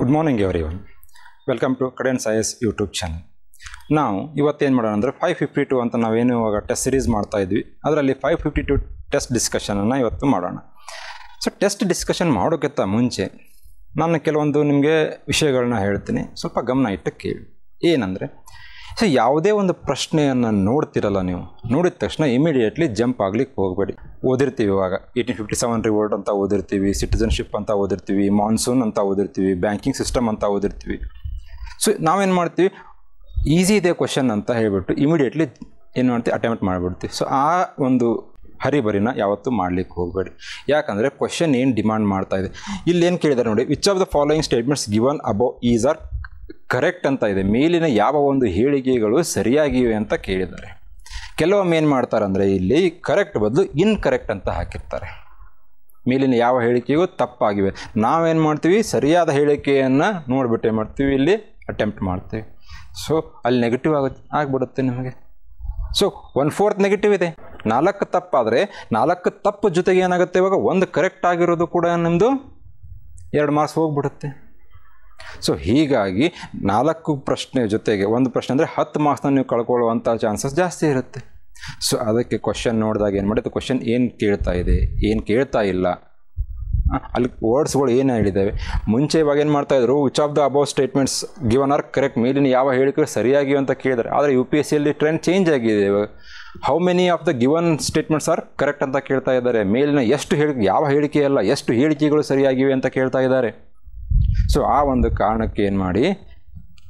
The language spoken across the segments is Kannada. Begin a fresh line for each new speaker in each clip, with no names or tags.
good morning everyone welcome to Cadence I S YouTube channel ನಾವು ಇವತ್ತೇನು ಮಾಡೋಣ ಅಂದರೆ ಫೈವ್ ಫಿಫ್ಟಿ ಟು ಅಂತ ನಾವೇನು ಇವಾಗ ಟೆಸ್ಟ್ ಸಿರೀಸ್ ಮಾಡ್ತಾ ಇದ್ವಿ ಅದರಲ್ಲಿ ಫೈವ್ ಫಿಫ್ಟಿ ಟು ಟೆಸ್ಟ್ ಡಿಸ್ಕಷನನ್ನು ಇವತ್ತು ಮಾಡೋಣ ಸೊ ಟೆಸ್ಟ್ ಡಿಸ್ಕಷನ್ ಮಾಡೋಕ್ಕಿಂತ ಮುಂಚೆ ನಾನು ಕೆಲವೊಂದು ನಿಮಗೆ ವಿಷಯಗಳನ್ನ ಹೇಳ್ತೀನಿ ಸ್ವಲ್ಪ ಗಮನ ಇಟ್ಟು ಕೇಳಿ ಏನಂದರೆ ಸೊ ಯಾವುದೇ ಒಂದು ಪ್ರಶ್ನೆಯನ್ನು ನೋಡ್ತಿರಲ್ಲ ನೀವು ನೋಡಿದ ತಕ್ಷಣ ಇಮಿಡಿಯೇಟ್ಲಿ ಜಂಪ್ ಆಗ್ಲಿಕ್ಕೆ ಹೋಗಬೇಡಿ ಓದಿರ್ತೀವಿ ಇವಾಗ ಏಯ್ಟೀನ್ ಫಿಫ್ಟಿ ಸೆವೆನ್ ರಿವೋಲ್ಟ್ ಅಂತ ಓದಿರ್ತೀವಿ ಸಿಟಿಸನ್ಶಿಪ್ ಅಂತ ಓದಿರ್ತೀವಿ ಮಾನ್ಸೂನ್ ಅಂತ ಓದಿರ್ತೀವಿ ಬ್ಯಾಂಕಿಂಗ್ ಸಿಸ್ಟಮ್ ಅಂತ ಓದಿರ್ತೀವಿ ಸೊ ನಾವೇನು ಮಾಡ್ತೀವಿ ಈಸಿ ಇದೆ ಕ್ವಶನ್ ಅಂತ ಹೇಳಿಬಿಟ್ಟು ಇಮಿಡಿಯೇಟ್ಲಿ ಏನು ಮಾಡ್ತೀವಿ ಅಟೆಂಪ್ಟ್ ಮಾಡಿಬಿಡ್ತೀವಿ ಸೊ ಆ ಒಂದು ಹರಿಬರಿನ ಯಾವತ್ತೂ ಮಾಡಲಿಕ್ಕೆ ಹೋಗಬೇಡಿ ಯಾಕಂದರೆ ಕ್ವಶನ್ ಏನು ಡಿಮಾಂಡ್ ಮಾಡ್ತಾ ಇದೆ ಇಲ್ಲಿ ಏನು ಕೇಳಿದ್ದಾರೆ ನೋಡಿ which of the following statements given above is are correct ಅಂತ ಇದೆ ಮೇಲಿನ ಯಾವ ಒಂದು ಹೇಳಿಕೆಗಳು ಸರಿಯಾಗಿವೆ ಅಂತ ಕೇಳಿದ್ದಾರೆ ಕೆಲವೊಮ್ಮೆ ಏನು ಮಾಡ್ತಾರೆ ಅಂದರೆ ಇಲ್ಲಿ ಕರೆಕ್ಟ್ ಬದಲು ಇನ್ಕರೆಕ್ಟ್ ಅಂತ ಹಾಕಿರ್ತಾರೆ ಮೇಲಿನ ಯಾವ ಹೇಳಿಕೆಗೂ ತಪ್ಪಾಗಿವೆ ನಾವೇನು ಮಾಡ್ತೀವಿ ಸರಿಯಾದ ಹೇಳಿಕೆಯನ್ನು ನೋಡಿಬಿಟ್ಟು ಮಾಡ್ತೀವಿ ಇಲ್ಲಿ ಅಟೆಂಪ್ಟ್ ಮಾಡ್ತೀವಿ ಸೊ ಅಲ್ಲಿ ನೆಗೆಟಿವ್ ಆಗುತ್ತೆ ಆಗಿಬಿಡುತ್ತೆ ನಿಮಗೆ ಸೊ ಒನ್ ಫೋರ್ತ್ ನೆಗೆಟಿವ್ ಇದೆ ನಾಲ್ಕು ತಪ್ಪಾದರೆ ನಾಲ್ಕು ತಪ್ಪು ಜೊತೆಗೆ ಏನಾಗುತ್ತೆ ಇವಾಗ ಒಂದು ಕರೆಕ್ಟ್ ಆಗಿರೋದು ಕೂಡ ನಿಮ್ಮದು ಎರಡು ಮಾರ್ಕ್ಸ್ ಹೋಗ್ಬಿಡುತ್ತೆ ಸೊ ಹೀಗಾಗಿ ನಾಲ್ಕು ಪ್ರಶ್ನೆ ಜೊತೆಗೆ ಒಂದು ಪ್ರಶ್ನೆ ಅಂದರೆ ಹತ್ತು ಮಾರ್ಕ್ಸ್ನ ನೀವು ಕಳ್ಕೊಳ್ಳುವಂಥ ಚಾನ್ಸಸ್ ಜಾಸ್ತಿ ಇರುತ್ತೆ ಸೊ ಅದಕ್ಕೆ ಕ್ವಶನ್ ನೋಡಿದಾಗ ಏನು ಮಾಡಿದ್ದು ಕ್ವಶನ್ ಏನು ಕೇಳ್ತಾ ಇದೆ ಏನು ಕೇಳ್ತಾ ಇಲ್ಲ ಅಲ್ಲಿ ವರ್ಡ್ಸ್ಗಳು ಏನು ಹೇಳಿದ್ದಾವೆ ಮುಂಚೆ ಇವಾಗ ಏನು ಮಾಡ್ತಾಯಿದ್ರು which of the above statements given are correct ಮೇಲಿನ ಯಾವ ಹೇಳಿಕೆ ಸರಿಯಾಗಿವೆ ಅಂತ ಕೇಳಿದ್ರೆ ಆದರೆ ಯು ಪಿ ಎಸ್ ಸಿಯಲ್ಲಿ ಟ್ರೆಂಡ್ ಚೇಂಜ್ ಆಗಿದೆ ಇವಾಗ how many of the given statements are correct ಅಂತ ಕೇಳ್ತಾ ಇದ್ದಾರೆ ಮೇಲಿನ ಎಷ್ಟು ಹೇಳಿ ಯಾವ ಹೇಳಿಕೆ ಅಲ್ಲ ಎಷ್ಟು ಹೇಳಿಕೆಗಳು ಸರಿಯಾಗಿವೆ ಅಂತ ಕೇಳ್ತಾ ಇದ್ದಾರೆ ಸೊ ಆ ಒಂದು ಕಾರಣಕ್ಕೆ ಏನು ಮಾಡಿ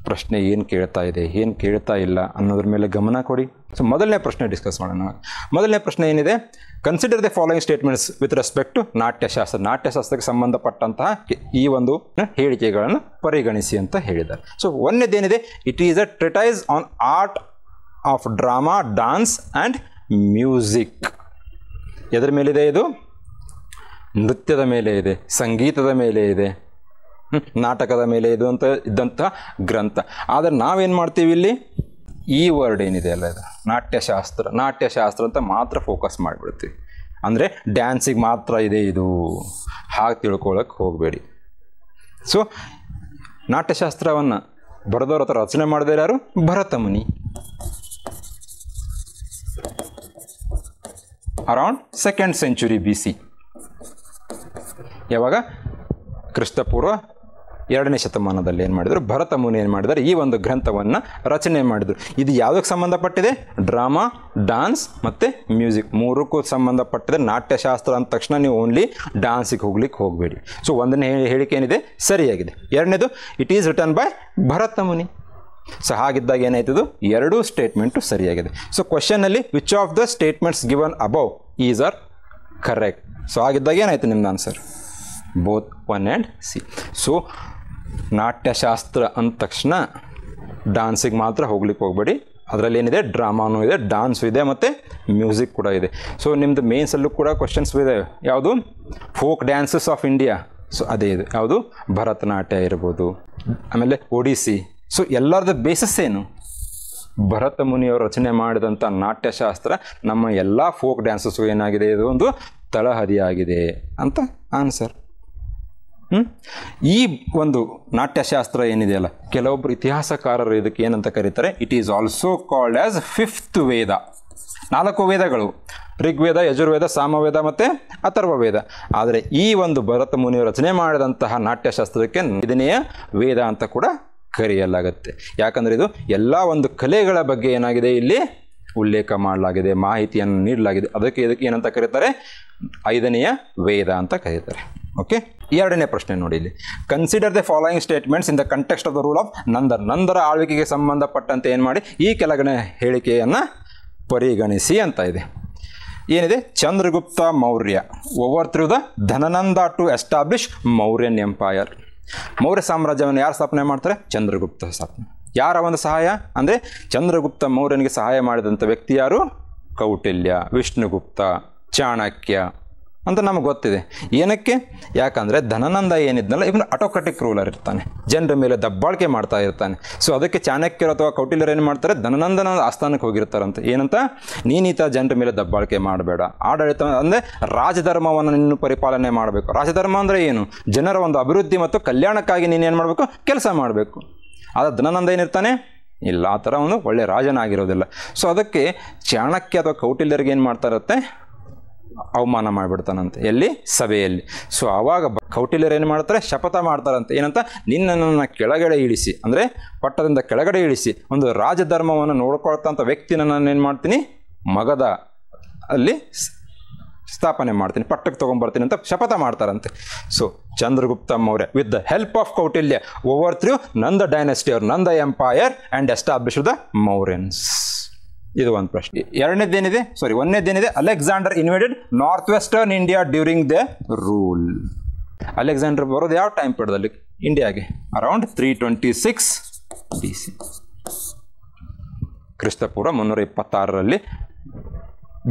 ಪ್ರಶ್ನೆ ಏನು ಕೇಳ್ತಾ ಇದೆ ಏನು ಕೇಳ್ತಾ ಇಲ್ಲ ಅನ್ನೋದ್ರ ಮೇಲೆ ಗಮನ ಕೊಡಿ ಸೊ ಮೊದಲನೇ ಪ್ರಶ್ನೆ ಡಿಸ್ಕಸ್ ಮಾಡೋಣ ಮೊದಲನೇ ಪ್ರಶ್ನೆ ಏನಿದೆ consider the following statements with respect to Natyashastra ನಾಟ್ಯಶಾಸ್ತ್ರಕ್ಕೆ ಸಂಬಂಧಪಟ್ಟಂತಹ ಈ ಒಂದು ಹೇಳಿಕೆಗಳನ್ನು ಪರಿಗಣಿಸಿ ಅಂತ ಹೇಳಿದ್ದಾರೆ ಸೊ ಒಂದೇನಿದೆ it is a treatise on art of drama dance and music ಎದ್ರ ಮೇಲಿದೆ ಇದು ನೃತ್ಯದ ಮೇಲೆ ಇದೆ ಸಂಗೀತದ ಮೇಲೆ ಇದೆ ನಾಟಕದ ಮೇಲೆ ಇದು ಅಂತ ಇದ್ದಂಥ ಗ್ರಂಥ ಆದರೆ ನಾವೇನು ಮಾಡ್ತೀವಿ ಇಲ್ಲಿ ಈ ವರ್ಡ್ ಏನಿದೆ ಅಲ್ಲ ಇದು ನಾಟ್ಯಶಾಸ್ತ್ರ ನಾಟ್ಯಶಾಸ್ತ್ರ ಅಂತ ಮಾತ್ರ ಫೋಕಸ್ ಮಾಡಿಬಿಡ್ತೀವಿ ಅಂದರೆ ಡ್ಯಾನ್ಸಿಗೆ ಮಾತ್ರ ಇದೆ ಇದು ಹಾಗೆ ತಿಳ್ಕೊಳಕ್ಕೆ ಹೋಗಬೇಡಿ ಸೊ ನಾಟ್ಯಶಾಸ್ತ್ರವನ್ನು ಬರೆದವ್ರ ಹತ್ರ ರಚನೆ ಮಾಡಿದ್ರೆ ಯಾರು Bharatamuni around second century B C ಯಾವಾಗ ಕ್ರಿಸ್ತಪೂರ್ವ ಎರಡನೇ ಶತಮಾನದಲ್ಲಿ ಏನು ಮಾಡಿದರು ಭರತ ಮುನಿ ಏನು ಮಾಡಿದ್ದಾರೆ ಈ ಒಂದು ಗ್ರಂಥವನ್ನು ರಚನೆ ಮಾಡಿದರು ಇದು ಯಾವುದಕ್ಕೆ ಸಂಬಂಧಪಟ್ಟಿದೆ ಡ್ರಾಮಾ ಡಾನ್ಸ್ ಮತ್ತು ಮ್ಯೂಸಿಕ್ ಮೂರಕ್ಕೂ ಸಂಬಂಧಪಟ್ಟಿದೆ ನಾಟ್ಯಶಾಸ್ತ್ರ ಅಂದ ತಕ್ಷಣ ನೀವು ಓನ್ಲಿ ಡಾನ್ಸಿಗೆ ಹೋಗ್ಲಿಕ್ಕೆ ಹೋಗಬೇಡಿ ಸೊ ಒಂದನೇ ಹೇಳಿಕೆ ಏನಿದೆ ಸರಿಯಾಗಿದೆ ಎರಡನೇದು it is written by Bharata Muni so ಹಾಗಿದ್ದಾಗ ಏನಾಯ್ತದು ಎರಡೂ ಸ್ಟೇಟ್ಮೆಂಟು ಸರಿಯಾಗಿದೆ ಸೊ ಕ್ವಶನಲ್ಲಿ which of the statements given above is are correct so ಹಾಗಿದ್ದಾಗ ಏನಾಯ್ತು ನಿಮ್ದು answer both one and C so Natyashastra ಅಂದ ತಕ್ಷಣ ಡ್ಯಾನ್ಸಿಗೆ ಮಾತ್ರ ಹೋಗ್ಲಿಕ್ಕೆ ಹೋಗಬೇಡಿ ಅದರಲ್ಲಿ ಏನಿದೆ ಡ್ರಾಮಾನೂ ಇದೆ ಡಾನ್ಸು ಇದೆ ಮತ್ತು ಮ್ಯೂಸಿಕ್ ಕೂಡ ಇದೆ ಸೊ ನಿಮ್ಮದು ಮೇನ್ಸಲ್ಲೂ ಕೂಡ ಕ್ವಶನ್ಸ್ ಇದೆ ಯಾವುದು folk dances of India so ಅದೇ ಇದು ಯಾವುದು ಭರತನಾಟ್ಯ ಇರ್ಬೋದು ಆಮೇಲೆ ಒಡಿಸಿ ಸೊ ಎಲ್ಲರದ ಬೇಸಸ್ ಏನು ಭರತ ಮುನಿಯವರು ರಚನೆ ಮಾಡಿದಂಥ ನಾಟ್ಯಶಾಸ್ತ್ರ ನಮ್ಮ ಎಲ್ಲ ಫೋಕ್ ಡ್ಯಾನ್ಸಸ್ಗೂ ಏನಾಗಿದೆ ಇದು ಒಂದು ತಳಹದಿಯಾಗಿದೆ ಅಂತ ಆನ್ಸರ್ ಈ ಒಂದು ನಾಟ್ಯಶಾಸ್ತ್ರ ಏನಿದೆಯಲ್ಲ ಕೆಲವೊಬ್ಬರು ಇತಿಹಾಸಕಾರರು ಇದಕ್ಕೆ ಏನಂತ ಕರೀತಾರೆ it is also called as fifth Veda ನಾಲ್ಕು ವೇದಗಳು ಋಗ್ವೇದ ಯಜುರ್ವೇದ ಸಾಮವೇದ ಮತ್ತು ವೇದ ಆದರೆ ಈ ಒಂದು ಭರತ ಮುನಿಯು ರಚನೆ ಮಾಡಿದಂತಹ ನಾಟ್ಯಶಾಸ್ತ್ರಕ್ಕೆ ಇದನೆಯ ವೇದ ಅಂತ ಕೂಡ ಕರೆಯಲಾಗುತ್ತೆ ಯಾಕಂದರೆ ಇದು ಎಲ್ಲ ಒಂದು ಕಲೆಗಳ ಬಗ್ಗೆ ಏನಾಗಿದೆ ಇಲ್ಲಿ ಉಲ್ಲೇಖ ಮಾಡಲಾಗಿದೆ ಮಾಹಿತಿಯನ್ನು ನೀಡಲಾಗಿದೆ ಅದಕ್ಕೆ ಇದಕ್ಕೆ ಏನಂತ ಕರೀತಾರೆ ಐದನೆಯ ವೇದ ಅಂತ ಕರೀತಾರೆ ಓಕೆ ಎರಡನೇ ಪ್ರಶ್ನೆ ನೋಡಿ ಇಲ್ಲಿ consider the following statements in the context of the rule of Nandas ನಂದರ ಆಳ್ವಿಕೆಗೆ ಸಂಬಂಧಪಟ್ಟಂತೆ ಏನು ಮಾಡಿ ಈ ಕೆಳಗಿನ ಹೇಳಿಕೆಯನ್ನು ಪರಿಗಣಿಸಿ ಅಂತ ಇದೆ ಏನಿದೆ Chandragupta Maurya overthrew the Dhanananda to establish Mauryan empire Maurya ಸಾಮ್ರಾಜ್ಯವನ್ನು ಯಾರು ಸ್ಥಾಪನೆ ಮಾಡ್ತಾರೆ ಚಂದ್ರಗುಪ್ತ ಸ್ಥಾಪನೆ ಯಾರ ಒಂದು ಸಹಾಯ ಅಂದರೆ ಚಂದ್ರಗುಪ್ತ ಮೌರ್ಯನಿಗೆ ಸಹಾಯ ಮಾಡಿದಂಥ ವ್ಯಕ್ತಿ ಯಾರು ಕೌಟಿಲ್ಯ ವಿಷ್ಣುಗುಪ್ತ ಚಾಣಕ್ಯ ಅಂತ ನಮಗೆ ಗೊತ್ತಿದೆ ಏನಕ್ಕೆ ಯಾಕಂದರೆ ಧನನಂದ ಏನಿದ್ನಲ್ಲ ಇವನು ಆಟೋಕ್ರೆಟಿಕ್ ರೂಲರ್ ಇರ್ತಾನೆ ಜನರ ಮೇಲೆ ದಬ್ಬಾಳಿಕೆ ಮಾಡ್ತಾ ಇರ್ತಾನೆ ಸೊ ಅದಕ್ಕೆ ಚಾಣಕ್ಯರು ಅಥವಾ ಕೌಟಿಲ್ಯರು ಏನು ಮಾಡ್ತಾರೆ ಧನನಂದನ ಆಸ್ಥಾನಕ್ಕೆ ಹೋಗಿರ್ತಾರಂತ ಏನಂತ ನೀನೀತ ಜನರ ಮೇಲೆ ದಬ್ಬಾಳಿಕೆ ಮಾಡಬೇಡ ಆಡಳಿತ ಅಂದರೆ ರಾಜಧರ್ಮವನ್ನು ನೀನು ಪರಿಪಾಲನೆ ಮಾಡಬೇಕು ರಾಜಧರ್ಮ ಅಂದರೆ ಏನು ಜನರ ಒಂದು ಅಭಿವೃದ್ಧಿ ಮತ್ತು ಕಲ್ಯಾಣಕ್ಕಾಗಿ ನೀನು ಏನು ಮಾಡಬೇಕು ಕೆಲಸ ಮಾಡಬೇಕು ಆದರೆ ಧನನಂದ ಏನಿರ್ತಾನೆ ಇಲ್ಲ ಆ ಥರ ಒಂದು ಒಳ್ಳೆಯ ರಾಜನಾಗಿರೋದಿಲ್ಲ ಸೊ ಅದಕ್ಕೆ ಚಾಣಕ್ಯ ಅಥವಾ ಕೌಟಿಲ್ಯರಿಗೆ ಏನು ಮಾಡ್ತಾ ಇರುತ್ತೆ ಅವಮಾನ ಮಾಡಿಬಿಡ್ತಾನಂತೆ ಎಲ್ಲಿ ಸಭೆಯಲ್ಲಿ ಸೊ ಆವಾಗ ಕೌಟಿಲ್ಯರು ಏನು ಮಾಡ್ತಾರೆ ಶಪಥ ಮಾಡ್ತಾರಂತೆ ಏನಂತ ನಿನ್ನ ನನ್ನ ಕೆಳಗಡೆ ಇಳಿಸಿ ಅಂದರೆ ಪಟ್ಟದಿಂದ ಕೆಳಗಡೆ ಇಳಿಸಿ ಒಂದು ರಾಜಧರ್ಮವನ್ನು ನೋಡ್ಕೊಳ್ತಂಥ ವ್ಯಕ್ತಿನ ನಾನು ಏನು ಮಾಡ್ತೀನಿ ಮಗದ ಅಲ್ಲಿ ಸ್ಥಾಪನೆ ಮಾಡ್ತೀನಿ ಪಟ್ಟಕ್ಕೆ ತೊಗೊಂಬರ್ತೀನಿ ಅಂತ ಶಪಥ ಮಾಡ್ತಾರಂತೆ so Chandragupta Maurya with the help of Kautilya overthrew Nanda dynasty ಅವ್ರ Nanda empire and establish the Mauryans ಇದು ಒಂದು ಪ್ರಶ್ನೆ ಎರಡನೇದೇನಿದೆ ಸಾರಿ ಒಂದನೇದೇನಿದೆ Alexander invited north western India during the rule Alexander ಬರೋದು ಯಾವ ಟೈಮ್ ಪೀರಿಯಡ್ದಲ್ಲಿ ಇಂಡಿಯಾಗೆ around three twenty six B C ಕ್ರಿಸ್ತಪೂರ್ವ ಮುನ್ನೂರ ಇಪ್ಪತ್ತಾರರಲ್ಲಿ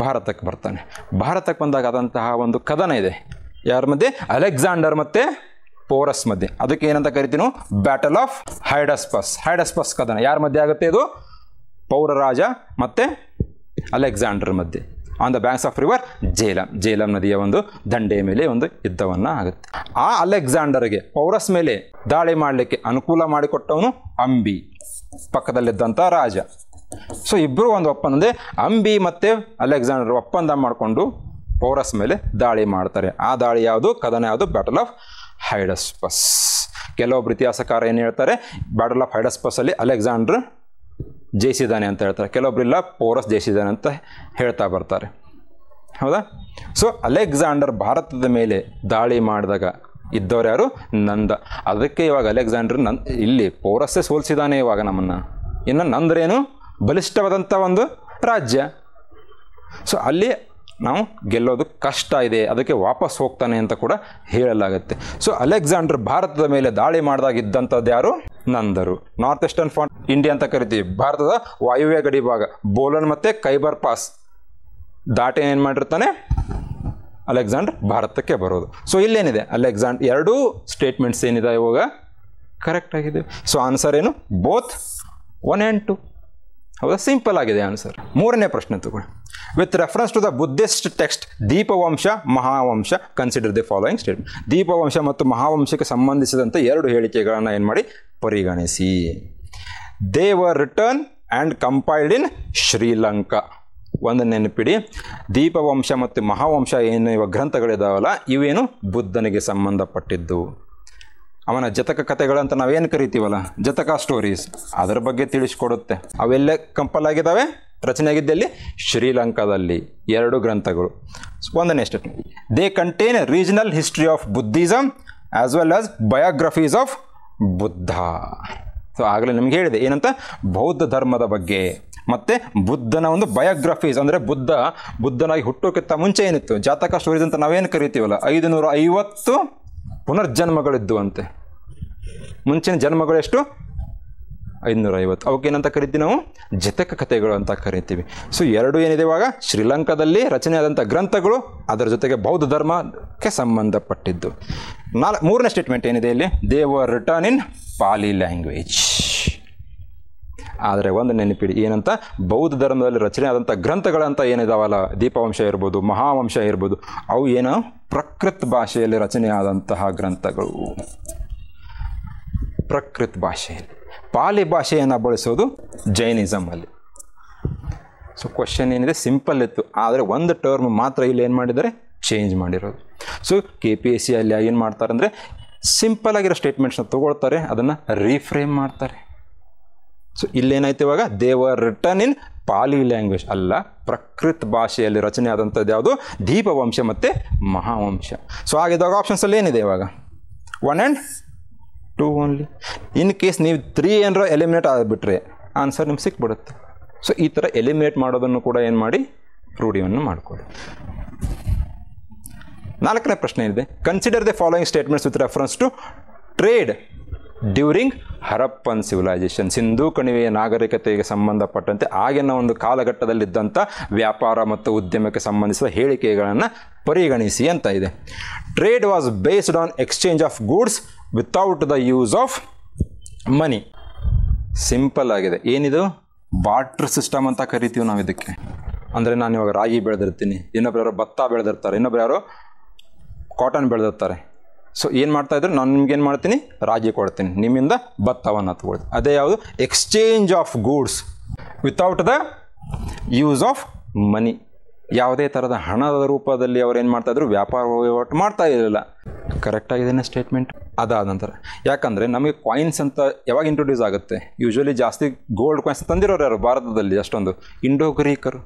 ಭಾರತಕ್ಕೆ ಬರ್ತಾನೆ ಭಾರತಕ್ಕೆ ಬಂದಾಗ ಆದಂತಹ ಒಂದು ಕದನ ಇದೆ ಯಾರ ಮಧ್ಯೆ ಅಲೆಕ್ಸಾಂಡರ್ ಮತ್ತು ಪೋರಸ್ ಮಧ್ಯೆ ಅದಕ್ಕೆ ಏನಂತ ಕರಿತೀನೋ ಬ್ಯಾಟಲ್ ಆಫ್ ಹೈಡಸ್ಪಸ್ ಹೈಡಸ್ಪಸ್ ಕದನ ಯಾರ ಮಧ್ಯೆ ಆಗುತ್ತೆ ಇದು ಪೌರರಾಜ ಮತ್ತು ಅಲೆಕ್ಸಾಂಡರ್ ಮಧ್ಯೆ on the banks of river Jhelum Jhelum ನದಿಯ ಒಂದು ದಂಡೆಯ ಮೇಲೆ ಒಂದು ಯುದ್ಧವನ್ನು ಆಗುತ್ತೆ ಆ ಅಲೆಕ್ಸಾಂಡರ್ಗೆ ಪೌರಸ್ ಮೇಲೆ ದಾಳಿ ಮಾಡಲಿಕ್ಕೆ ಅನುಕೂಲ ಮಾಡಿಕೊಟ್ಟವನು ಅಂಬಿ ಪಕ್ಕದಲ್ಲಿದ್ದಂಥ ರಾಜ ಸೊ ಇಬ್ಬರು ಒಂದು ಒಪ್ಪಂದೆ ಅಂಬಿ ಮತ್ತು ಅಲೆಕ್ಸಾಂಡರ್ ಒಪ್ಪಂದ ಮಾಡಿಕೊಂಡು ಪೌರಸ್ ಮೇಲೆ ದಾಳಿ ಮಾಡ್ತಾರೆ ಆ ದಾಳಿ ಯಾವುದು ಕದನ ಯಾವುದು ಬ್ಯಾಟಲ್ ಆಫ್ ಹೈಡಸ್ಪಸ್ ಕೆಲವೊಬ್ಬರು ಇತಿಹಾಸಕಾರ ಏನು ಹೇಳ್ತಾರೆ ಬ್ಯಾಟಲ್ ಆಫ್ ಹೈಡಸ್ಪಸ್ ಅಲ್ಲಿ ಅಲೆಕ್ಸಾಂಡರ್ ಜಯಿಸಿದ್ದಾನೆ ಅಂತ ಹೇಳ್ತಾರೆ ಕೆಲವೊಬ್ಬರಿಲ್ಲ ಪೋರಸ್ ಜಯಿಸಿದ್ದಾನೆ ಅಂತ ಹೇಳ್ತಾ ಬರ್ತಾರೆ ಹೌದಾ ಸೊ ಅಲೆಕ್ಸಾಂಡರ್ ಭಾರತದ ಮೇಲೆ ದಾಳಿ ಮಾಡಿದಾಗ ಇದ್ದವ್ರು ಯಾರು ನಂದ ಅದಕ್ಕೆ ಇವಾಗ ಅಲೆಕ್ಸಾಂಡರ್ ನನ್ ಇಲ್ಲಿ ಪೋರಸ್ಸೇ ಸೋಲಿಸಿದಾನೆ ಇವಾಗ ನಮ್ಮನ್ನು ಇನ್ನು ನಂದ್ರೇನು ಬಲಿಷ್ಠವಾದಂಥ ಒಂದು ರಾಜ್ಯ ಸೊ ಅಲ್ಲಿ ನಾವು ಗೆಲ್ಲೋದು ಕಷ್ಟ ಇದೆ ಅದಕ್ಕೆ ವಾಪಸ್ ಹೋಗ್ತಾನೆ ಅಂತ ಕೂಡ ಹೇಳಲಾಗುತ್ತೆ ಸೊ ಅಲೆಕ್ಸಾಂಡರ್ ಭಾರತದ ಮೇಲೆ ದಾಳಿ ಮಾಡಿದಾಗ ಇದ್ದಂಥದ್ದು ಯಾರು ನಂದರು ನಾರ್ತ್ ಈಸ್ಟರ್ನ್ ಫ್ರಂಟ್ ಇಂಡಿಯಾ ಅಂತ ಕರಿತೀವಿ ಭಾರತದ ವಾಯುವ್ಯ ಗಡಿ ಭಾಗ ಬೋಲನ್ ಮತ್ತು ಕೈಬರ್ ಪಾಸ್ ದಾಟಿ ಏನು ಮಾಡಿರ್ತಾನೆ ಅಲೆಕ್ಸಾಂಡರ್ ಭಾರತಕ್ಕೆ ಬರೋದು ಸೊ ಇಲ್ಲೇನಿದೆ ಅಲೆಕ್ಸಾಂಡರ್ ಎರಡೂ ಸ್ಟೇಟ್ಮೆಂಟ್ಸ್ ಏನಿದೆ ಇವಾಗ ಕರೆಕ್ಟ್ ಆಗಿದೆ ಸೊ ಆನ್ಸರ್ ಏನು ಬೋತ್ ಒನ್ ಆ್ಯಂಡ್ ಟು ಹೌದಾ ಸಿಂಪಲ್ ಆಗಿದೆ ಆನ್ಸರ್ ಮೂರನೇ ಪ್ರಶ್ನೆ ತಗೊಳ್ಳಿ with reference to the Buddhist text Dipavamsa Mahavamsa consider the following statement Dipavamsa ಮತ್ತು ಮಹಾವಂಶಕ್ಕೆ ಸಂಬಂಧಿಸಿದಂತೆ ಎರಡು ಹೇಳಿಕೆಗಳನ್ನು ಏನು ಮಾಡಿ ಪರಿಗಣಿಸಿ they written and compiled in Sri Lanka ಒಂದು ನೆನಪಿಡಿ ದೀಪವಂಶ ಮತ್ತು ಮಹಾವಂಶ ಏನು ಇವ ಗ್ರಂಥಗಳಿದಾವಲ್ಲ ಇವೇನು ಬುದ್ಧನಿಗೆ ಸಂಬಂಧಪಟ್ಟಿದ್ದು ಅವನ ಜತಕ ಕಥೆಗಳಂತ ನಾವೇನು ಕರಿತೀವಲ್ಲ ಜತಕ ಸ್ಟೋರೀಸ್ ಅದರ ಬಗ್ಗೆ ತಿಳಿಸ್ಕೊಡುತ್ತೆ ಅವೆಲ್ಲ ಕಂಪಲ್ ಆಗಿದ್ದಾವೆ ರಚನೆ ಆಗಿದ್ದಲ್ಲಿ ಶ್ರೀಲಂಕಾದಲ್ಲಿ ಎರಡು ಗ್ರಂಥಗಳು ಒಂದನೇ step they contain regional history of Buddhism as well as biographies of Buddha so ಆಗಲೇ ನಿಮ್ಗೆ ಹೇಳಿದೆ ಏನಂತ ಬೌದ್ಧ ಧರ್ಮದ ಬಗ್ಗೆ ಮತ್ತು ಬುದ್ಧನ ಒಂದು ಬಯೋಗ್ರಫೀಸ್ ಅಂದರೆ ಬುದ್ಧ ಬುದ್ಧನಾಗಿ ಹುಟ್ಟೋಕ್ಕಿಂತ ಮುಂಚೆ ಏನಿತ್ತು ಜಾತಕ ಸ್ಟೋರೀಸ್ ಅಂತ ನಾವೇನು ಕರಿತೀವಲ್ಲ ಐದು ನೂರ ಐವತ್ತು ಅಂತೆ ಮುಂಚಿನ ಜನ್ಮಗಳು ಎಷ್ಟು ಐದುನೂರ ಐವತ್ತು ಅವಕ್ಕೇನಂತ ಕರಿತೀವಿ ನಾವು ಜತಕ ಕಥೆಗಳು ಅಂತ ಕರಿತೀವಿ ಸೊ ಎರಡು ಏನಿದೆ ಇವಾಗ ಶ್ರೀಲಂಕಾದಲ್ಲಿ ರಚನೆಯಾದಂಥ ಗ್ರಂಥಗಳು ಅದರ ಜೊತೆಗೆ ಬೌದ್ಧ ಧರ್ಮಕ್ಕೆ ಸಂಬಂಧಪಟ್ಟಿದ್ದು ನಾಲ್ ಮೂರನೇ ಸ್ಟೇಟ್ಮೆಂಟ್ ಏನಿದೆ ಇಲ್ಲಿ they were written in Pali language ಆದರೆ ಒಂದು ನೆನಪಿಡಿ ಏನಂತ ಬೌದ್ಧ ಧರ್ಮದಲ್ಲಿ ರಚನೆ ಆದಂಥ ಗ್ರಂಥಗಳಂತ ಏನಿದಾವಲ್ಲ ದೀಪವಂಶ ಇರ್ಬೋದು ಮಹಾವಂಶ ಇರ್ಬೋದು ಅವು ಏನೋ ಪ್ರಕೃತ ಭಾಷೆಯಲ್ಲಿ ರಚನೆ ಆದಂತಹ ಗ್ರಂಥಗಳು ಪ್ರಕೃತ ಭಾಷೆಯಲ್ಲಿ ಪಾಲಿ ಭಾಷೆಯನ್ನು ಬಳಸೋದು ಜೈನಿಸಮಲ್ಲಿ ಸೊ ಕ್ವಶನ್ ಏನಿದೆ ಸಿಂಪಲ್ ಇತ್ತು ಆದರೆ ಒಂದು ಟರ್ಮ್ ಮಾತ್ರ ಇಲ್ಲಿ ಏನು ಮಾಡಿದರೆ ಚೇಂಜ್ ಮಾಡಿರೋದು so K P S C ಅಲ್ಲಿ ಏನು ಮಾಡ್ತಾರೆ ಅಂದರೆ ಸಿಂಪಲ್ ಆಗಿರೋ ಸ್ಟೇಟ್ಮೆಂಟ್ಸ್ನ ತೊಗೊಳ್ತಾರೆ ಅದನ್ನು ರೀಫ್ರೇಮ್ ಮಾಡ್ತಾರೆ ಸೊ ಇಲ್ಲೇನಾಯ್ತು ಇವಾಗ ದೇವರ್ ರಿಟರ್ನ್ ಇನ್ ಪಾಲಿ ಲ್ಯಾಂಗ್ವೇಜ್ ಅಲ್ಲ ಪ್ರಕೃತ ಭಾಷೆಯಲ್ಲಿ ರಚನೆ ಆದಂಥದ್ದು ಯಾವುದು ದೀಪವಂಶ ಮತ್ತು ಮಹಾವಂಶ ಸೊ ಆಗಿದ್ದಾಗ ಆಪ್ಷನ್ಸಲ್ಲಿ ಏನಿದೆ ಇವಾಗ one and two only in case ನೀವು ತ್ರೀ ಏನರ ಎಲಿಮಿನೇಟ್ ಆಗಿಬಿಟ್ರೆ ಆನ್ಸರ್ ನಿಮ್ಗೆ ಸಿಕ್ಬಿಡುತ್ತೆ ಸೊ ಈ ಥರ ಎಲಿಮಿನೇಟ್ ಮಾಡೋದನ್ನು ಕೂಡ ಏನು ಮಾಡಿ ರೂಢಿಯನ್ನು ಮಾಡಿಕೊಡಿ ನಾಲ್ಕನೇ ಪ್ರಶ್ನೆ ಏನಿದೆ consider the following statements with reference to trade during Harappan civilisation Sindhu ಕಣಿವೆಯ ನಾಗರಿಕತೆಗೆ ಸಂಬಂಧಪಟ್ಟಂತೆ ಆಗಿನ ಒಂದು ಕಾಲಘಟ್ಟದಲ್ಲಿದ್ದಂಥ ವ್ಯಾಪಾರ ಮತ್ತು ಉದ್ಯಮಕ್ಕೆ ಸಂಬಂಧಿಸಿದ ಹೇಳಿಕೆಗಳನ್ನು ಪರಿಗಣಿಸಿ ಅಂತ ಇದೆ trade was based on exchange of goods without the use of money simple ಆಗಿದೆ ಏನಿದು ಬಾಟ್ರ್ ಸಿಸ್ಟಮ್ ಅಂತ ಕರಿತೀವಿ ನಾವು ಇದಕ್ಕೆ ಅಂದರೆ ನಾನು ಇವಾಗ ರಾಗಿ ಬೆಳೆದಿರ್ತೀನಿ ಇನ್ನೊಬ್ರು ಯಾರೋ ಭತ್ತ ಬೆಳೆದಿರ್ತಾರೆ ಇನ್ನೊಬ್ರು ಯಾರೋ ಕಾಟನ್ ಬೆಳೆದಿರ್ತಾರೆ ಸೊ ಏನು ಮಾಡ್ತಾಯಿದ್ರು ನಾನು ನಿಮ್ಗೇನು ಮಾಡ್ತೀನಿ ರಾಜಿ ಕೊಡ್ತೀನಿ ನಿಮ್ಮಿಂದ ಭತ್ತವನ್ನು ತಗೊಳ್ತೀನಿ ಅದೇ ಯಾವುದು exchange of goods without the use of money ಯಾವುದೇ ಥರದ ಹಣದ ರೂಪದಲ್ಲಿ ಅವ್ರು ಏನು ಮಾಡ್ತಾಯಿದ್ರು ವ್ಯಾಪಾರ ವಹಿವಾಟು ಮಾಡ್ತಾ ಇರಲಿಲ್ಲ ಕರೆಕ್ಟಾಗಿದೆ ಸ್ಟೇಟ್ಮೆಂಟ್ ಅದಾದ ನಂತರ ಯಾಕಂದರೆ ನಮಗೆ ಕಾಯಿನ್ಸ್ ಅಂತ ಯಾವಾಗ ಇಂಟ್ರೊಡ್ಯೂಸ್ ಆಗುತ್ತೆ ಯೂಶ್ವಲಿ ಜಾಸ್ತಿ ಗೋಲ್ಡ್ ಕಾಯಿನ್ಸ್ ತಂದಿರೋರು ಯಾರು ಭಾರತದಲ್ಲಿ ಅಷ್ಟೊಂದು ಇಂಡೋ ಗ್ರೀಕರು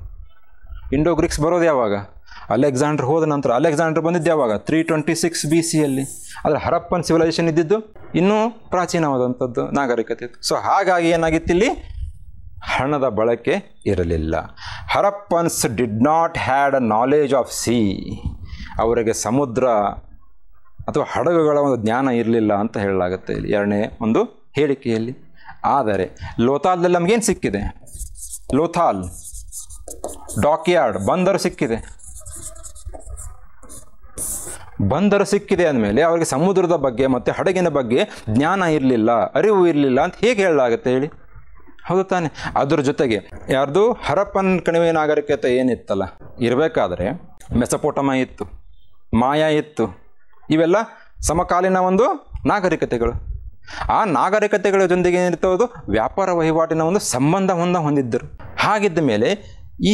ಇಂಡೋ ಗ್ರೀಕ್ಸ್ ಬರೋದು ಯಾವಾಗ ಅಲೆಕ್ಸಾಂಡ್ರ್ ಹೋದ ನಂತರ ಅಲೆಕ್ಸಾಂಡ್ರ್ ಬಂದಿದ್ದು ಯಾವಾಗ ತ್ರೀ ಟ್ವೆಂಟಿ ಸಿಕ್ಸ್ ಬಿ ಸಿಯಲ್ಲಿ ಆದರೆ ಹರಪ್ಪನ್ ಸಿವಿಲೈಸೇಷನ್ ಇದ್ದಿದ್ದು ಇನ್ನೂ ಪ್ರಾಚೀನವಾದಂಥದ್ದು ನಾಗರಿಕತೆ ಸೊ ಹಾಗಾಗಿ ಏನಾಗಿತ್ತು ಇಲ್ಲಿ ಹಣದ ಬಳಕೆ ಇರಲಿಲ್ಲ Harappans did not had a knowledge of sea ಅವರಿಗೆ ಸಮುದ್ರ ಅಥವಾ ಹಡಗುಗಳ ಒಂದು ಜ್ಞಾನ ಇರಲಿಲ್ಲ ಅಂತ ಹೇಳಲಾಗುತ್ತೆ ಇಲ್ಲಿ ಎರಡನೇ ಒಂದು ಹೇಳಿಕೆಯಲ್ಲಿ ಆದರೆ ಲೋಥಾಲ್ದಲ್ಲಿ ನಮಗೇನು ಸಿಕ್ಕಿದೆ ಲೋಥಾಲ್ ಡಾಕ್ ಯಾರ್ಡ್ ಬಂದರು ಸಿಕ್ಕಿದೆ ಬಂದರು ಸಿಕ್ಕಿದೆ ಅಂದಮೇಲೆ ಅವರಿಗೆ ಸಮುದ್ರದ ಬಗ್ಗೆ ಮತ್ತು ಹಡಗಿನ ಬಗ್ಗೆ ಜ್ಞಾನ ಇರಲಿಲ್ಲ ಅರಿವು ಇರಲಿಲ್ಲ ಅಂತ ಹೇಗೆ ಹೇಳಲಾಗುತ್ತೆ ಹೇಳಿ ಹೌದು ತಾನೆ ಅದ್ರ ಜೊತೆಗೆ ಯಾರ್ದು ಹರಪ್ಪನ್ ಕಣಿವೆ ನಾಗರಿಕತೆ ಏನಿತ್ತಲ್ಲ ಇರಬೇಕಾದ್ರೆ ಮೆಸಪೋಟಮ ಇತ್ತು ಮಾಯಾ ಇತ್ತು ಇವೆಲ್ಲ ಸಮಕಾಲೀನ ಒಂದು ನಾಗರಿಕತೆಗಳು ಆ ನಾಗರಿಕತೆಗಳ ಜೊತೆಗೆ ಅದು ವ್ಯಾಪಾರ ವಹಿವಾಟಿನ ಒಂದು ಸಂಬಂಧವನ್ನು ಹೊಂದಿದ್ದರು ಹಾಗಿದ್ದ ಮೇಲೆ ಈ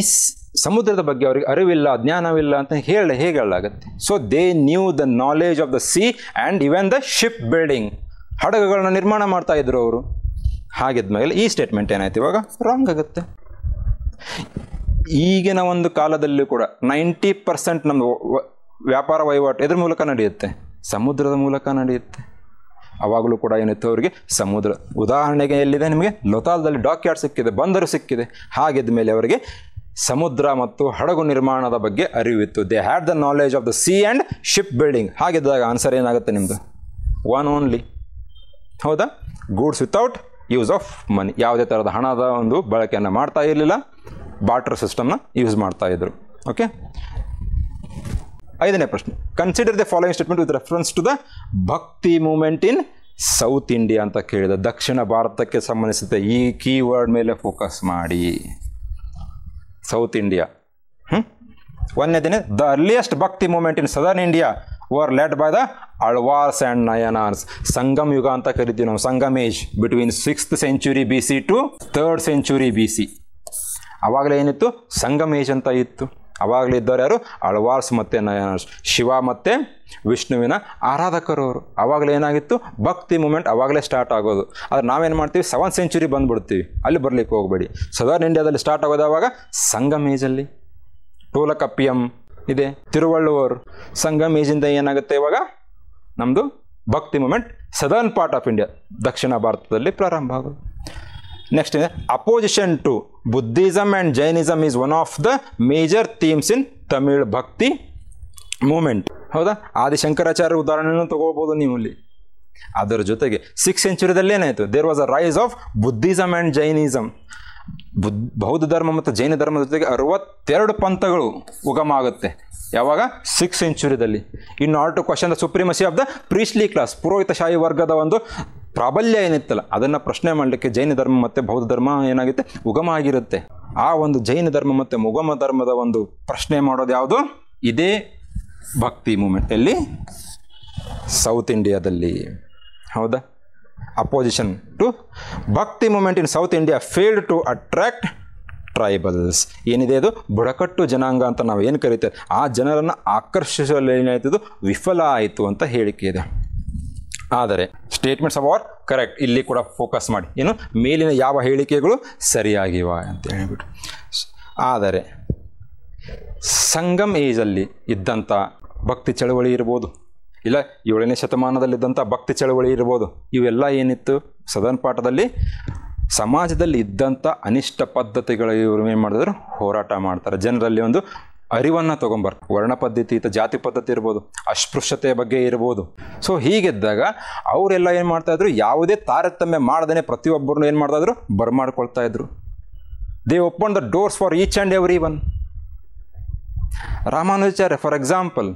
ಸಮುದ್ರದ ಬಗ್ಗೆ ಅವರಿಗೆ ಅರಿವಿಲ್ಲ ಜ್ಞಾನವಿಲ್ಲ ಅಂತ ಹೇಳ ಹೇಳಲಾಗತ್ತೆ so they knew the knowledge of the sea and even the ship building ಹಡಗುಗಳನ್ನ ನಿರ್ಮಾಣ ಮಾಡ್ತಾ ಇದ್ರು ಅವರು ಹಾಗಿದ್ಮೇಲೆ ಈ ಸ್ಟೇಟ್ಮೆಂಟ್ ಏನಾಯ್ತು ಇವಾಗ ರಾಂಗ್ ಆಗುತ್ತೆ ಈಗಿನ ಒಂದು ಕಾಲದಲ್ಲೂ ಕೂಡ ನೈಂಟಿ ಪರ್ಸೆಂಟ್ ನಮ್ಮ ವ್ಯಾಪಾರ ವಹಿವಾಟು ಇದ್ರ ಮೂಲಕ ನಡೆಯುತ್ತೆ ಸಮುದ್ರದ ಮೂಲಕ ನಡೆಯುತ್ತೆ ಅವಾಗಲೂ ಕೂಡ ಏನಿತ್ತು ಅವರಿಗೆ ಸಮುದ್ರ ಉದಾಹರಣೆಗೆ ಎಲ್ಲಿದೆ ನಿಮಗೆ ಲೊತಾಲ್ದಲ್ಲಿ ಡಾಕ್ ಸಿಕ್ಕಿದೆ ಬಂದರು ಸಿಕ್ಕಿದೆ ಹಾಗಿದ್ದ ಮೇಲೆ ಅವರಿಗೆ ಸಮುದ್ರ ಮತ್ತು ಹಡಗು ನಿರ್ಮಾಣದ ಬಗ್ಗೆ ಅರಿವಿತ್ತು they had the knowledge of the sea and ship building ಹಾಗಿದ್ದಾಗ ಆನ್ಸರ್ ಏನಾಗುತ್ತೆ ನಿಮ್ಮದು ಒನ್ ಓನ್ಲಿ ಹೌದಾ goods without use of money ಯಾವುದೇ ಥರದ ಹಣದ ಒಂದು ಬಳಕೆಯನ್ನು ಮಾಡ್ತಾ ಇರಲಿಲ್ಲ ಬಾಟರ್ ಸಿಸ್ಟಮ್ನ ಯೂಸ್ ಮಾಡ್ತಾ ಇದ್ರು ಓಕೆ ಐದನೇ ಪ್ರಶ್ನೆ consider the following statement with reference to the Bhakti movement in south India ಅಂತ ಕೇಳಿದ ದಕ್ಷಿಣ ಭಾರತಕ್ಕೆ ಸಂಬಂಧಿಸಿದ ಈ ಕೀವರ್ಡ್ ಮೇಲೆ ಫೋಕಸ್ ಮಾಡಿ ಸೌತ್ ಇಂಡಿಯಾ ಹ್ಞೂ ದಿನ the earliest Bhakti movement in southern India were led by the Alvars and Nayanars Sangam ಯುಗ ಅಂತ ಕರಿತೀವಿ ನಾವು Sangam age between sixth century B C to third century B C ಆವಾಗಲೇ ಏನಿತ್ತು ಸಂಗಮ್ ಏಜ್ ಅಂತ ಇತ್ತು ಇದ್ದವ್ರು ಯಾರು ಅಳ್ವಾರ್ಸ್ ಮತ್ತು ಶಿವ ಮತ್ತು ವಿಷ್ಣುವಿನ ಆರಾಧಕರು ಅವರು ಆವಾಗಲೇ ಏನಾಗಿತ್ತು ಭಕ್ತಿ ಮೂಮೆಂಟ್ ಅವಾಗಲೇ ಸ್ಟಾರ್ಟ್ ಆಗೋದು ಆದರೆ ನಾವೇನು ಮಾಡ್ತೀವಿ ಸೆವೆಂತ್ ಸೆಂಚುರಿ ಬಂದುಬಿಡ್ತೀವಿ ಅಲ್ಲಿ ಬರಲಿಕ್ಕೆ ಹೋಗಬೇಡಿ ಸದರ್ನ್ ಇಂಡಿಯಾದಲ್ಲಿ ಸ್ಟಾರ್ಟ್ ಆಗೋದು ಆವಾಗ ಸಂಗಮ್ ಏಜಲ್ಲಿ ಟೋಲಕಪ್ಪಿಯಂ ಇದೆ ತಿರುವಳ್ಳುವರು ಸಂಗಮ್ ಏಜಿಂದ ಏನಾಗುತ್ತೆ ಇವಾಗ ನಮ್ಮದು Bhakti movement southern part of India ದಕ್ಷಿಣ ಭಾರತದಲ್ಲಿ ಪ್ರಾರಂಭ ಆಗೋದು next opposition to Buddhism and Jainism is one of the major themes in Tamil Bhakti movement ಹೌದಾ ಆದಿಶಂಕರಾಚಾರ್ಯ ಉದಾಹರಣೆಯನ್ನು ತಗೋಬೋದು ನೀವು ಇಲ್ಲಿ ಅದರ ಜೊತೆಗೆ ಸಿಕ್ಸ್ ಸೆಂಚುರಿದಲ್ಲಿ ಏನಾಯಿತು there was a rise of Buddhism and Jainism Buddha ಬೌದ್ಧ ಧರ್ಮ ಮತ್ತು ಜೈನ ಧರ್ಮದ ಜೊತೆಗೆ ಅರವತ್ತೆರಡು ಪಂಥಗಳು ಉಗಮ ಆಗುತ್ತೆ ಯಾವಾಗ ಸಿಕ್ಸ್ ಸೆಂಚುರಿದಲ್ಲಿ in order to question the supremacy of the priestly class ಪುರೋಹಿತ ಶಾಹಿ ವರ್ಗದ ಒಂದು ಪ್ರಾಬಲ್ಯ ಏನಿತ್ತಲ್ಲ ಅದನ್ನು ಪ್ರಶ್ನೆ ಮಾಡಲಿಕ್ಕೆ ಜೈನ ಧರ್ಮ ಮತ್ತು ಬೌದ್ಧ ಧರ್ಮ ಏನಾಗುತ್ತೆ ಉಗಮ ಆಗಿರುತ್ತೆ ಆ ಒಂದು ಜೈನ ಧರ್ಮ ಮತ್ತು ಮುಗಮ ಧರ್ಮದ ಒಂದು ಪ್ರಶ್ನೆ ಮಾಡೋದು ಯಾವುದು ಇದೇ ಭಕ್ತಿ ಮೂಮೆಂಟ್ ಎಲ್ಲಿ ಸೌತ್ ಇಂಡಿಯಾದಲ್ಲಿ ಹೌದಾ opposition to Bhakti movement in south India failed to attract tribals ಏನಿದೆ ಅದು ಬುಡಕಟ್ಟು ಜನಾಂಗ ಅಂತ ನಾವು ಏನು ಕರಿತೇವೆ ಆ ಜನರನ್ನು ಆಕರ್ಷಿಸಲು ಏನಾಯ್ತದು ವಿಫಲ ಆಯಿತು ಅಂತ ಹೇಳಿಕೆ ಇದೆ ಆದರೆ ಸ್ಟೇಟ್ಮೆಂಟ್ಸ್ ಅವರ್ ಕರೆಕ್ಟ್ ಇಲ್ಲಿ ಕೂಡ ಫೋಕಸ್ ಮಾಡಿ ಏನು ಮೇಲಿನ ಯಾವ ಹೇಳಿಕೆಗಳು ಸರಿಯಾಗಿವ ಅಂತ ಹೇಳಿಬಿಟ್ಟು ಆದರೆ ಸಂಗಮ್ ಏಜಲ್ಲಿ ಇದ್ದಂಥ ಭಕ್ತಿ ಚಳವಳಿ ಇರ್ಬೋದು ಇಲ್ಲ ಏಳನೇ ಶತಮಾನದಲ್ಲಿದ್ದಂಥ ಭಕ್ತಿ ಚಳವಳಿ ಇರ್ಬೋದು ಇವೆಲ್ಲ ಏನಿತ್ತು ಸದನ್ ಪಾಠದಲ್ಲಿ ಸಮಾಜದಲ್ಲಿ ಇದ್ದಂಥ ಅನಿಷ್ಟ ಪದ್ಧತಿಗಳು ಇವರು ಏನು ಮಾಡಿದ್ರು ಹೋರಾಟ ಮಾಡ್ತಾರೆ ಜನರಲ್ಲಿ ಒಂದು ಅರಿವನ್ನು ತೊಗೊಂಬರ್ತಾರೆ ವರ್ಣ ಪದ್ಧತಿ ಜಾತಿ ಪದ್ಧತಿ ಇರ್ಬೋದು ಅಸ್ಪೃಶ್ಯತೆಯ ಬಗ್ಗೆ ಇರ್ಬೋದು ಸೊ ಇದ್ದಾಗ ಅವರೆಲ್ಲ ಏನು ಮಾಡ್ತಾಯಿದ್ರು ಯಾವುದೇ ತಾರತಮ್ಯ ಮಾಡದೇ ಪ್ರತಿಯೊಬ್ಬರನ್ನು ಏನು ಮಾಡ್ತಾಯಿದ್ರು ಬರ್ಮಾಡ್ಕೊಳ್ತಾ ಇದ್ರು they open the doors for each and everyone Ramanujarya for example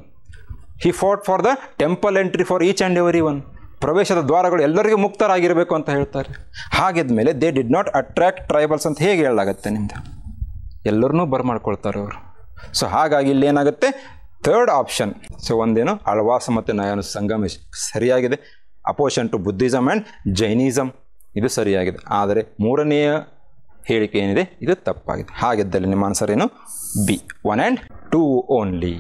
he fought for the temple entry for each and everyone ಪ್ರವೇಶದ ದ್ವಾರಗಳು ಎಲ್ಲರಿಗೂ ಮುಕ್ತರಾಗಿರಬೇಕು ಅಂತ ಹೇಳ್ತಾರೆ ಹಾಗಿದ್ಮೇಲೆ they did not attract tribals ಅಂತ ಹೇಗೆ ಹೇಳಲಾಗತ್ತೆ ನಿಮ್ದು ಎಲ್ಲರನ್ನೂ ಬರ್ಮಾಡ್ಕೊಳ್ತಾರೆ ಅವರು ಸೊ ಹಾಗಾಗಿ ಇಲ್ಲಿ ಏನಾಗುತ್ತೆ ಥರ್ಡ್ ಆಪ್ಷನ್ ಸೊ ಒಂದೇನು ಅಳವಾಸ ಮತ್ತು ನಯನ ಸಂಗಮೇಶ್ ಸರಿಯಾಗಿದೆ opposition to Buddhism and Jainism ಇದು ಸರಿಯಾಗಿದೆ ಆದರೆ ಮೂರನೆಯ ಹೇಳಿಕೆ ಏನಿದೆ ಇದು ತಪ್ಪಾಗಿದೆ ಹಾಗಿದ್ದಲ್ಲಿ ನಿಮ್ಮ ಆನ್ಸರ್ ಏನು B one and two only